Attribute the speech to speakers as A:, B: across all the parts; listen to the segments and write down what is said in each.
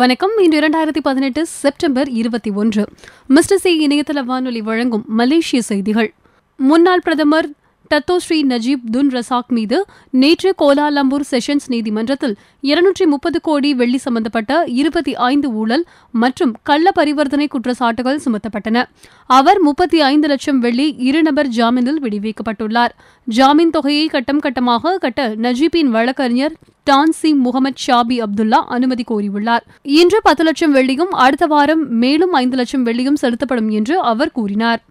A: வணக்கம் இன்று இரண்டாயிரத்தி பதினெட்டு செப்டம்பர் இருபத்தி ஒன்று மிஸ்டர் சி இணையதள வானொலி வழங்கும் மலேசிய செய்திகள் முன்னாள் பிரதமர் Dato Sri Najib Tun Razak மீது நேற்று கோலாலம்பூர் செஷன்ஸ் நீதிமன்றத்தில் இருநூற்றி முப்பது கோடி வெள்ளி சம்பந்தப்பட்ட இருபத்தி ஐந்து ஊழல் மற்றும் கள்ள பரிவர்த்தனை குற்றச்சாட்டுகள் சுமத்தப்பட்டன அவர் முப்பத்தி ஐந்து லட்சம் வெள்ளி இருநபர் ஜாமீனில் விடுவிக்கப்பட்டுள்ளார் ஜாமீன் தொகையை கட்டம் கட்டமாக கட்ட நஜீப்பின் வழக்கறிஞர் Tan Sri Muhammad Shafee Abdullah அனுமதி கோரியுள்ளார் இன்று பத்து லட்சம் வெள்ளியும் அடுத்த வாரம் மேலும் ஐந்து லட்சம் வெள்ளியும் செலுத்தப்படும் என்று அவர் கூறினார்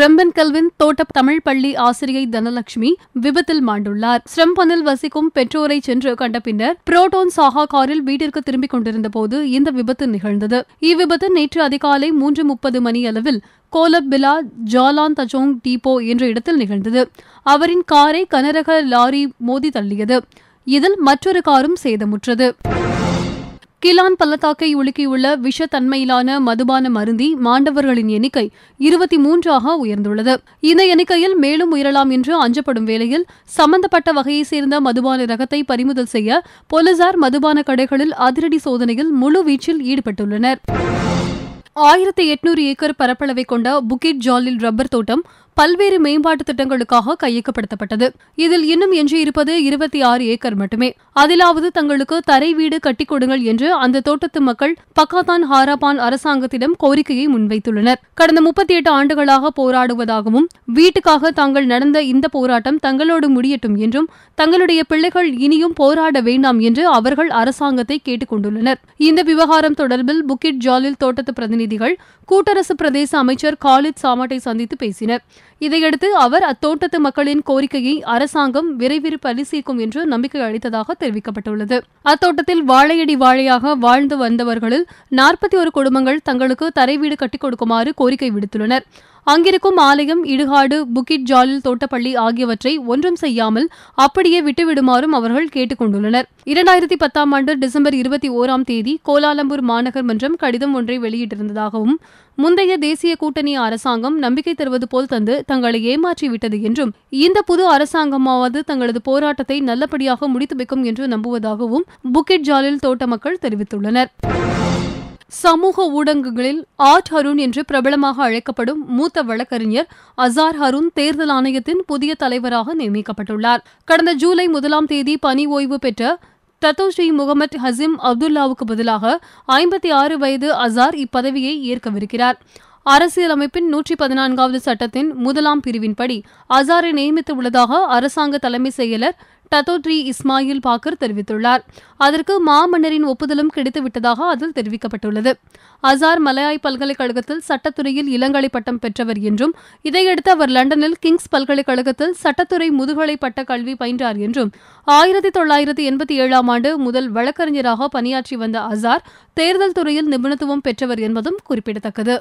A: ரெம்பன் கல்வின் தோட்ட தமிழ் பள்ளி ஆசிரியை தனலட்சுமி விபத்தில் மாண்டுள்ளார் ஸ்ரம்பனில் வசிக்கும் பெற்றோரை சென்று கண்ட பின்னர் புரோட்டோன் சாஹா காரில் வீட்டிற்கு திரும்பிக் கொண்டிருந்த போது இந்த விபத்து நிகழ்ந்தது இவ்விபத்து நேற்று அதிகாலை மூன்று முப்பது மணி அளவில் கோலப் பிலா ஜாலான் தஜோங் டீபோ என்ற இடத்தில் நிகழ்ந்தது அவரின் காரை கனரக லாரி மோதி தள்ளியது இதில் மற்றொரு காரும் சேதமுற்றது கிலான் பள்ளத்தாக்கை உலுக்கியுள்ள விஷத்தன்மையிலான மதுபான மருந்தி மாண்டவர்களின் எண்ணிக்கை இருபத்தி மூன்றாக உயர்ந்துள்ளது இந்த எண்ணிக்கையில் மேலும் உயரலாம் என்று அஞ்சப்படும் வேளையில் சம்பந்தப்பட்ட வகையைச் சேர்ந்த மதுபான ரகத்தை பறிமுதல் செய்ய போலீசார் மதுபான கடைகளில் அதிரடி சோதனையில் முழு வீச்சில் ஈடுபட்டுள்ளனர் ஆயிரத்தி எட்நூறு ஏக்கர் பரப்பளவை கொண்ட புகிட் ஜாலில் ரப்பர் தோட்டம் பல்வேறு மேம்பாட்டு திட்டங்களுக்காக கையகப்படுத்தப்பட்டது இதில் இன்னும் எஞ்சியிருப்பது இருபத்தி ஆறு ஏக்கர் மட்டுமே அதிலாவது தங்களுக்கு தரை வீடு கட்டிக் கொடுங்கள் என்று அந்த தோட்டத்து மக்கள் பக்காத்தான் ஹாராபான் அரசாங்கத்திடம் கோரிக்கையை முன்வைத்துள்ளனர் கடந்த முப்பத்தி எட்டு ஆண்டுகளாக போராடுவதாகவும் வீட்டுக்காக தாங்கள் நடந்த இந்த போராட்டம் தங்களோடு முடியட்டும் என்றும் தங்களுடைய பிள்ளைகள் இனியும் போராட வேண்டாம் என்று அவர்கள் அரசாங்கத்தை கேட்டுக் கொண்டுள்ளனர் இந்த விவகாரம் தொடர்பில் புக்கிட் ஜாலில் தோட்டத்து பிரதிநிதிகள் கூட்டரசு பிரதேச அமைச்சர் காலித் சாமாட்டை சந்தித்து பேசினர் இதையடுத்து அவர் அத்தோட்டத்து மக்களின் கோரிக்கையை அரசாங்கம் விரைவில் பரிசீக்கும் என்று நம்பிக்கை அளித்ததாக தெரிவிக்கப்பட்டுள்ளது அத்தோட்டத்தில் வாழையடி வாழையாக வாழ்ந்து வந்தவர்களில் நாற்பத்தி ஒரு குடும்பங்கள் தங்களுக்கு தரை வீடு கட்டிக் கொடுக்குமாறு கோரிக்கை விடுத்துள்ளனர் அங்கிருக்கும் ஆலயம் இடுகாடு புக்கிட் ஜாலில் தோட்டப்பள்ளி ஆகியவற்றை ஒன்றும் செய்யாமல் அப்படியே விட்டுவிடுமாறும் அவர்கள் கேட்டுக் கொண்டுள்ளனர் இரண்டாயிரத்தி பத்தாம் ஆண்டு டிசம்பர் இருபத்தி ஓராம் தேதி கோலாலம்பூர் மாநகர் மன்றம் கடிதம் ஒன்றை வெளியிட்டிருந்ததாகவும் முந்தைய தேசிய கூட்டணி அரசாங்கம் நம்பிக்கை தருவது போல் தந்து தங்களை ஏமாற்றிவிட்டது என்றும் இந்த புது அரசாங்கமாவது தங்களது போராட்டத்தை நல்லபடியாக முடித்து வைக்கும் என்று நம்புவதாகவும் புக்கிட் ஜாலில் தோட்ட மக்கள் தெரிவித்துள்ளனர் சமூக ஊடகங்களில் ஆட் ஹருண் என்று பிரபலமாக அழைக்கப்படும் மூத்த வழக்கறிஞர் அசார் ஹருண் தேர்தல் ஆணையத்தின் புதிய தலைவராக நியமிக்கப்பட்டுள்ளார் கடந்த ஜூலை முதலாம் தேதி பணி ஓய்வு பெற்ற தத்தோஷி முகமது ஹசிம் அப்துல்லாவுக்கு பதிலாக ஐம்பத்தி ஆறு வயது அசார் இப்பதவியை ஏற்கவிருக்கிறார் அரசியலமைப்பின் நூற்றி பதினான்காவது சட்டத்தின் முதலாம் பிரிவின்படி அசாரை நியமித்துள்ளதாக அரசாங்க தலைமை செயலர் டத்தோட்ரி இஸ்மாயில் பாக்கர் தெரிவித்துள்ளார் அதற்கு மாமன்னரின் ஒப்புதலும் கிடைத்துவிட்டதாக அதில் தெரிவிக்கப்பட்டுள்ளது அசார் மலையாய் பல்கலைக்கழகத்தில் சட்டத்துறையில் இளங்கலை பட்டம் பெற்றவர் என்றும் இதையடுத்து அவர் லண்டனில் கிங்ஸ் பல்கலைக்கழகத்தில் சட்டத்துறை முதுகலை பட்ட கல்வி பயின்றார் என்றும் ஆயிரத்தி தொள்ளாயிரத்தி எண்பத்தி ஏழாம் ஆண்டு முதல் வழக்கறிஞராக பணியாற்றி வந்த அசார் தேர்தல் துறையில் நிபுணத்துவம் பெற்றவர் என்பதும் குறிப்பிடத்தக்கது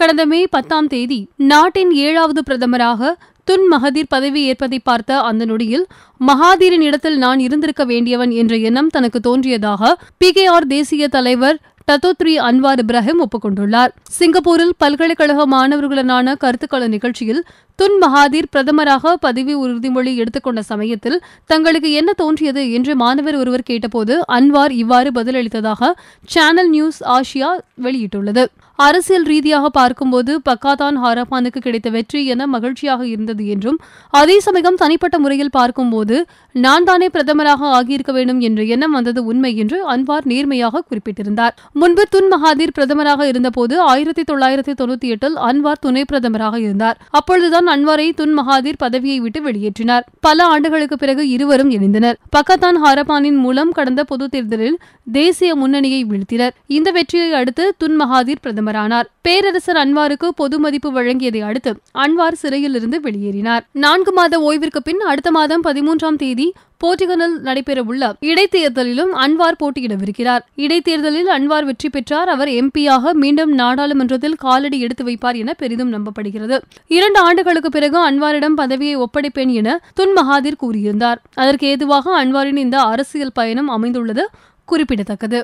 A: கடந்த மே பத்தாம் தேதி நாட்டின் ஏழாவது பிரதமராக துன் மகதீர் பதவி ஏற்பதை பார்த்த அந்த நொடியில் மகாதீரின் இடத்தில் நான் இருந்திருக்க வேண்டியவன் என்ற எண்ணம் தனக்கு தோன்றியதாக பி கே ஆர் தேசிய தலைவர் டத்தோத்ரி அன்வார் இப்ராஹிம் ஒப்புக்கொண்டுள்ளார் சிங்கப்பூரில் பல்கலைக்கழக மாணவர்களுடனான கருத்துக்கள நிகழ்ச்சியில் துன் மகாதீர் பிரதமராக பதவி உறுதிமொழி எடுத்துக்கொண்ட சமயத்தில் தங்களுக்கு என்ன தோன்றியது என்று மாணவர் ஒருவர் கேட்டபோது அன்வார் இவ்வாறு பதிலளித்ததாக சேனல் நியூஸ் ஆசியா வெளியிட்டுள்ளது அரசியல் ரீதியாக பார்க்கும்போது பக்காதான் ஹாரப்பானுக்கு கிடைத்த வெற்றி என மகிழ்ச்சியாக இருந்தது என்றும் அதே சமயம் தனிப்பட்ட முறையில் பார்க்கும்போது நான் தானே பிரதமராக ஆகியிருக்க வேண்டும் என்ற எண்ணம் வந்தது உண்மை என்று அன்வார் நேர்மையாக குறிப்பிட்டிருந்தார் முன்பு துன் மகாதீர் பிரதமராக இருந்தபோது ஆயிரத்தி தொள்ளாயிரத்தி தொண்ணூத்தி எட்டில் அன்வார் துணை பிரதமராக இருந்தார் அப்பொழுதுதான் அன்வாரை துன் மகாதீர் பதவியை விட்டு வெளியேற்றினார் பல ஆண்டுகளுக்கு பிறகு இருவரும் இணைந்தனர் பக்கத்தான் ஹாரபானின் மூலம் கடந்த பொது தேர்தலில் தேசிய முன்னணியை வீழ்த்தினர் இந்த வெற்றியை அடுத்து துன் மகாதீர் பிரதமரானார் பேரரசர் அன்வாருக்கு பொது மதிப்பு வழங்கியதை அடுத்து அன்வார் சிறையிலிருந்து வெளியேறினார் நான்கு மாத ஓய்விற்கு பின் அடுத்த மாதம் பதிமூன்றாம் தேதி போர்ட்டுகலில் நடைபெறவுள்ள இடைத்தேர்தலிலும் அன்வார் போட்டியிடவிருக்கிறார் இடைத்தேர்தலில் அன்வார் வெற்றி பெற்றார் அவர் எம்பியாக மீண்டும் நாடாளுமன்றத்தில் காலடி எடுத்து வைப்பார் என பெரிதும் நம்பப்படுகிறது இரண்டு ஆண்டுகளுக்கு பிறகு அன்வாரிடம் பதவியை ஒப்படைப்பேன் என துன் மகாதீர் கூறியிருந்தார் அதற்கு ஏதுவாக அன்வாரின் இந்த அரசியல் பயணம் அமைந்துள்ளது குறிப்பிடத்தக்கது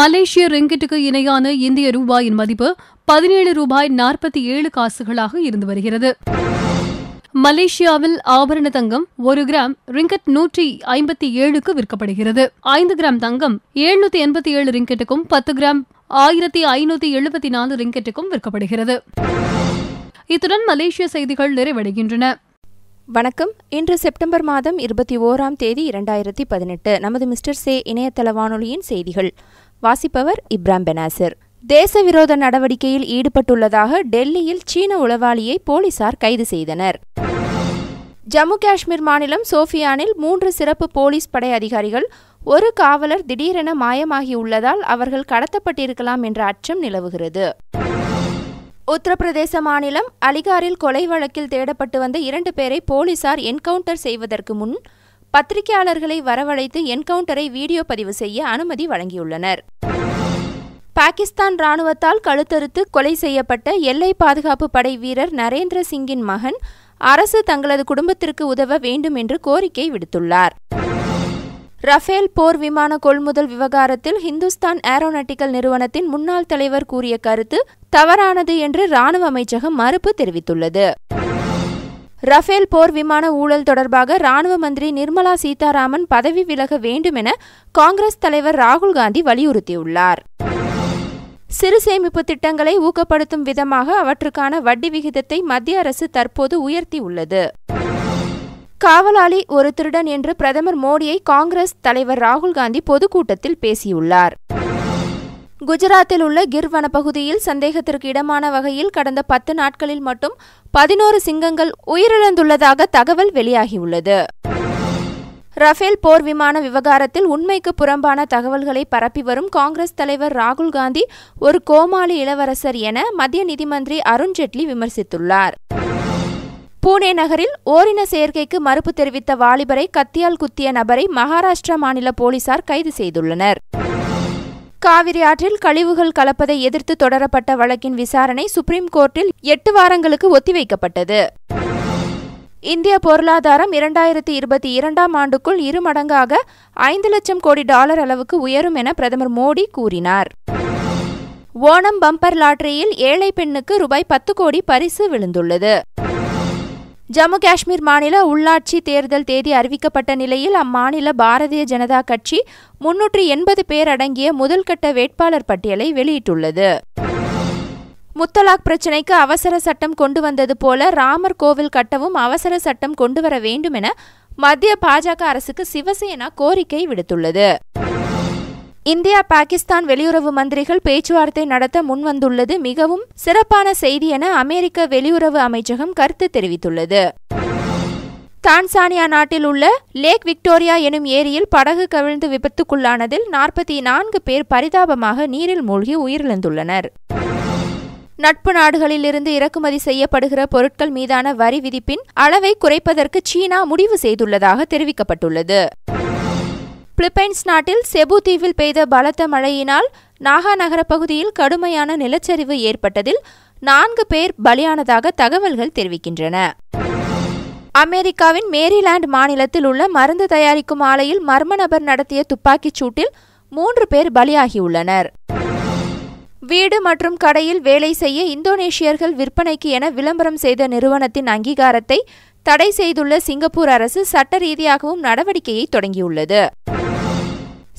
A: மலேசிய ரிங்கிட்டுக்கு இணையான இந்திய ரூபாயின் மதிப்பு பதினேழு ரூபாய் நாற்பத்தி ஏழு காசுகளாக இருந்து வருகிறது மலேசியாவில் ஆபரண தங்கம் ஒரு கிராம் ரிங்கெட் நூற்றி ஐம்பத்தி ஏழுக்கு விற்கப்படுகிறது ஐந்து கிராம் தங்கம் எழுநூத்தி எண்பத்தி ஏழு ரிங்கெட்டுக்கும் பத்து கிராம் ஆயிரத்தி ஐநூத்தி எழுபத்தி நாலு ரிங்கெட்டுக்கும் விற்கப்படுகிறது இத்துடன் மலேசிய செய்திகள் நிறைவடைகின்றன
B: வணக்கம் இன்று செப்டம்பர் மாதம் இருபத்தி ஓராம் தேதி இரண்டாயிரத்தி பதினெட்டு நமது மிஸ்டர் சே இணையதள வானொலியின் செய்திகள் வாசிப்பவர் இப்ராம் பெனாசிர் தேச விரோத நடவடிக்கையில் ஈடுபட்டுள்ளதாக டெல்லியில் சீன உளவாளியை போலீசார் கைது செய்தனர் ஜம்மு காஷ்மீர் மாநிலம் சோஃபியானில் மூன்று சிறப்பு போலீஸ் படை அதிகாரிகள் ஒரு காவலர் திடீரென மாயமாகியுள்ளதால் அவர்கள் கடத்தப்பட்டிருக்கலாம் என்ற அச்சம் நிலவுகிறது உத்தரப்பிரதேச மாநிலம் அலிகாரில் கொலை வழக்கில் தேடப்பட்டு வந்த இரண்டு பேரை போலீசார் என்கவுண்டர் செய்வதற்கு முன் பத்திரிகையாளர்களை வரவழைத்து என்கவுண்டரை வீடியோ பதிவு செய்ய அனுமதி வழங்கியுள்ளனர் பாகிஸ்தான் ராணுவத்தால் கழுத்தறுத்து கொலை செய்யப்பட்ட எல்லை பாதுகாப்பு படை வீரர் நரேந்திர சிங்கின் மகன் அரசு தங்களது குடும்பத்திற்கு உதவ வேண்டும் என்று கோரிக்கை விடுத்துள்ளார் ரஃபேல் போர் விமான கொள்முதல் விவகாரத்தில் ஹிந்துஸ்தான் ஏரோநாட்டிக்கல் நிறுவனத்தின் முன்னாள் தலைவர் கூறிய கருத்து தவறானது என்று ராணுவ அமைச்சகம் மறுப்பு தெரிவித்துள்ளது ரஃபேல் போர் விமான ஊழல் தொடர்பாக ராணுவ மந்திரி நிர்மலா சீதாராமன் பதவி விலக வேண்டும் என காங்கிரஸ் தலைவர் ராகுல் காந்தி வலியுறுத்தியுள்ளார் சிறு சேமிப்பு திட்டங்களை ஊக்கப்படுத்தும் விதமாக அவற்றுக்கான வட்டி விகிதத்தை மத்திய அரசு தற்போது உயர்த்தியுள்ளது காவலாளி ஒரு திருடன் என்று பிரதமர் மோடியை காங்கிரஸ் தலைவர் ராகுல் காந்தி பொதுக்கூட்டத்தில் பேசியுள்ளார் குஜராத்தில் உள்ள கிர் வனப்பகுதியில் சந்தேகத்திற்கு இடமான வகையில் கடந்த பத்து நாட்களில் மட்டும் பதினோரு சிங்கங்கள் உயிரிழந்துள்ளதாக தகவல் வெளியாகியுள்ளது ரஃபேல் போர் விமான விவகாரத்தில் உண்மைக்கு புறம்பான தகவல்களை பரப்பி வரும் காங்கிரஸ் தலைவர் ராகுல் காந்தி ஒரு கோமாளி இளவரசர் என மத்திய நிதிமந்திரி அருண்ஜேட்லி விமர்சித்துள்ளார் பூனே நகரில் ஓரின சேர்க்கைக்கு மறுப்பு தெரிவித்த வாலிபரை கத்தியால் குத்திய நபரை மகாராஷ்டிரா மாநில போலீசார் கைது செய்துள்ளனர் காவிரி ஆற்றில் கழிவுகள் கலப்பதை எதிர்த்து தொடரப்பட்ட வழக்கின் விசாரணை சுப்ரீம் கோர்ட்டில் எட்டு வாரங்களுக்கு ஒத்திவைக்கப்பட்டது இந்திய பொருளாதாரம் இரண்டாயிரத்தி இருபத்தி இரண்டாம் ஆண்டுக்குள் இரு மடங்காக ஐந்து லட்சம் கோடி டாலர் அளவுக்கு உயரும் என பிரதமர் மோடி கூறினார் ஓணம் பம்பர் லாட்டரியில் ஏழை பெண்ணுக்கு ரூபாய் பத்து கோடி பரிசு விழுந்துள்ளது ஜம்மு காஷ்மீர் மாநில உள்ளாட்சி தேர்தல் தேதி அறிவிக்கப்பட்ட நிலையில் அம்மாநில பாரதிய ஜனதா கட்சி முன்னூற்றி எண்பது பேர் அடங்கிய முதல்கட்ட வேட்பாளர் பட்டியலை வெளியிட்டுள்ளது முத்தலாக் பிரச்சினைக்கு அவசர சட்டம் கொண்டு வந்தது போல ராமர் கோவில் கட்டவும் அவசர சட்டம் கொண்டு வர வேண்டும் என மத்திய பாஜக அரசுக்கு சிவசேனா கோரிக்கை விடுத்துள்ளது இந்தியா பாகிஸ்தான் வெளியுறவு மந்திரிகள் பேச்சுவார்த்தை நடத்த முன்வந்துள்ளது மிகவும் சிறப்பான செய்தி என அமெரிக்க வெளியுறவு அமைச்சகம் கருத்து தெரிவித்துள்ளது தான்சானியா நாட்டில் உள்ள லேக் விக்டோரியா எனும் ஏரியில் படகு கவிழ்ந்து விபத்துக்குள்ளானதில் நாற்பத்தி நான்கு பேர் பரிதாபமாக நீரில் மூழ்கி உயிரிழந்துள்ளனர் நட்பு நாடுகளிலிருந்து இறக்குமதி செய்யப்படுகிற பொருட்கள் மீதான வரி விதிப்பின் அளவை குறைப்பதற்கு சீனா முடிவு செய்துள்ளதாக தெரிவிக்கப்பட்டுள்ளது பிலிப்பைன்ஸ் நாட்டில் செபு தீவில் பெய்த பலத்த மழையினால் நாகா நகர பகுதியில் கடுமையான நிலச்சரிவு ஏற்பட்டதில் நான்கு பேர் பலியானதாக தகவல்கள் தெரிவிக்கின்றன அமெரிக்காவின் மேரிலாந்து மாநிலத்தில் உள்ள மருந்து தயாரிக்கும் ஆலையில் மர்ம நபர் நடத்திய துப்பாக்கிச் சூட்டில் மூன்று பேர் பலியாகியுள்ளனர் வீடு மற்றும் கடையில் வேலை செய்ய இந்தோனேஷியர்கள் விற்பனைக்கு என விளம்பரம் செய்த நிறுவனத்தின் அங்கீகாரத்தை தடை செய்துள்ள சிங்கப்பூர் அரசு சட்ட ரீதியாகவும் நடவடிக்கையை தொடங்கியுள்ளது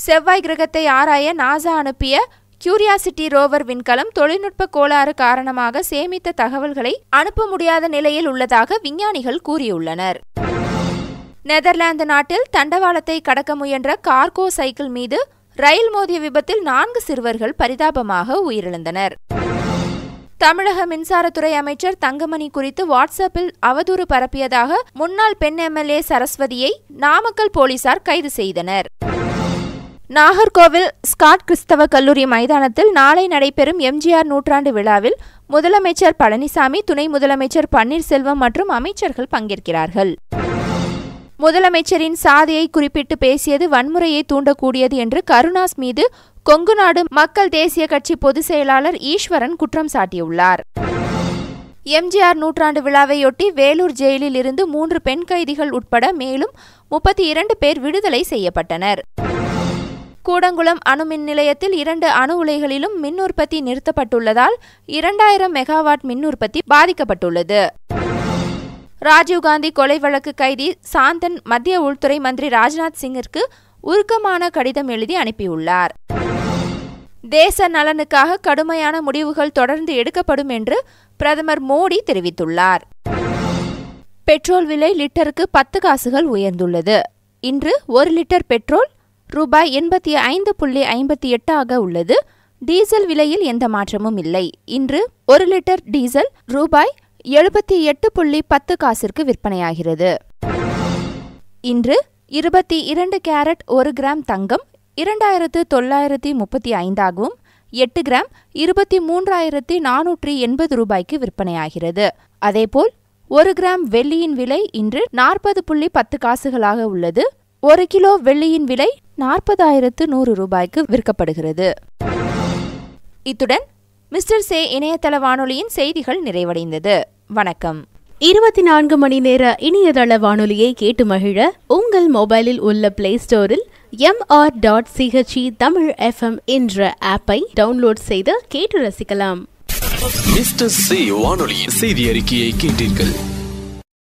B: செவ்வாய் கிரகத்தை ஆராய நாசா அனுப்பிய கியூரியாசிட்டி ரோவர் விண்கலம் தொழில்நுட்ப கோளாறு காரணமாக சேமித்த தகவல்களை அனுப்ப முடியாத நிலையில் உள்ளதாக விஞ்ஞானிகள் கூறியுள்ளனர் நெதர்லாந்து நாட்டில் தண்டவாளத்தை கடக்க முயன்ற கார்கோ சைக்கிள் மீது ரயில் மோதிய விபத்தில் நான்கு சிறுவர்கள் பரிதாபமாக உயிரிழந்தனர் தமிழக மின்சாரத்துறை அமைச்சர் தங்கமணி குறித்து வாட்ஸ்அப்பில் அவதூறு பரப்பியதாக முன்னாள் பெண் எம்எல்ஏ சரஸ்வதியை நாமக்கல் போலீசார் கைது செய்தனர் நாகர்கோவில் ஸ்காட் கிறிஸ்தவ கல்லூரி மைதானத்தில் நாளை நடைபெறும் எம்ஜிஆர் நூற்றாண்டு விழாவில் முதலமைச்சர் பழனிசாமி துணை முதலமைச்சர் பன்னீர்செல்வம் மற்றும் அமைச்சர்கள் பங்கேற்கிறார்கள் முதலமைச்சரின் சாதியை குறிப்பிட்டு பேசியது வன்முறையை தூண்டக்கூடியது என்று கருணாஸ் மீது கொங்கு நாடு மக்கள் தேசிய கட்சி பொதுச் செயலாளர் ஈஸ்வரன் குற்றம் சாட்டியுள்ளார் எம்ஜிஆர் நூற்றாண்டு விழாவையொட்டி வேலூர் ஜெயிலில் இருந்து மூன்று பெண் கைதிகள் உட்பட மேலும் முப்பத்தி இரண்டு பேர் விடுதலை செய்யப்பட்டனர் கூடங்குளம் அணுமின் நிலையத்தில் இரண்டு அணு உலைகளிலும் மின் உற்பத்தி நிறுத்தப்பட்டுள்ளதால் இரண்டாயிரம் மெகாவாட் மின் உற்பத்தி பாதிக்கப்பட்டுள்ளது ராஜீவ்காந்தி கொலை வழக்கு கைதி சாந்தன் மத்திய உள்துறை மந்திரி ராஜ்நாத் சிங்கிற்கு உருக்கமான கடிதம் எழுதி அனுப்பியுள்ளார் தேச நலனுக்காக கடுமையான முடிவுகள் தொடர்ந்து எடுக்கப்படும் என்று பிரதமர் மோடி தெரிவித்துள்ளார் பெட்ரோல் விலை லிட்டருக்கு பத்து காசுகள் உயர்ந்துள்ளது இன்று ஒரு லிட்டர் பெட்ரோல் ரூபாய் எண்பத்தி ஐந்து புள்ளி ஐம்பத்தி எட்டாக உள்ளது டீசல் விலையில் எந்த மாற்றமும் இல்லை இன்று ஒரு லிட்டர் டீசல் ரூபாய் எழுபத்தி எட்டு புள்ளி பத்து காசிற்கு விற்பனையாகிறது இன்று இருபத்தி இரண்டு கேரட் ஒரு கிராம் தங்கம் இரண்டாயிரத்து தொள்ளாயிரத்தி முப்பத்தி ஐந்தாகவும் எட்டு கிராம் இருபத்தி மூன்றாயிரத்தி நானூற்றி எண்பது ரூபாய்க்கு விற்பனையாகிறது அதேபோல் ஒரு கிராம் வெள்ளியின் விலை இன்று நாற்பது புள்ளி பத்து காசுகளாக உள்ளது ஒரு கிலோ வெள்ளியின் விலை நாற்பதாயிரத்து நூறு ரூபாய்க்கு விற்கப்படுகிறது இத்துடன் மிஸ்டர் சே இணையதள வானொலியின் செய்திகள் நிறைவடைந்தது வணக்கம் இருபத்தி நான்கு மணி நேர இணையதள வானொலியை கேட்டு மகிழ உங்கள் மொபைலில் உள்ள பிளே ஸ்டோரில் MR dot CHE
A: Tamil FM என்ற ஆப்பை டவுன்லோட் செய்து கேட்டு ரசிக்கலாம் மிஸ்டர் சி வானொலி செய்தி அறிக்கையை கேட்டீர்கள்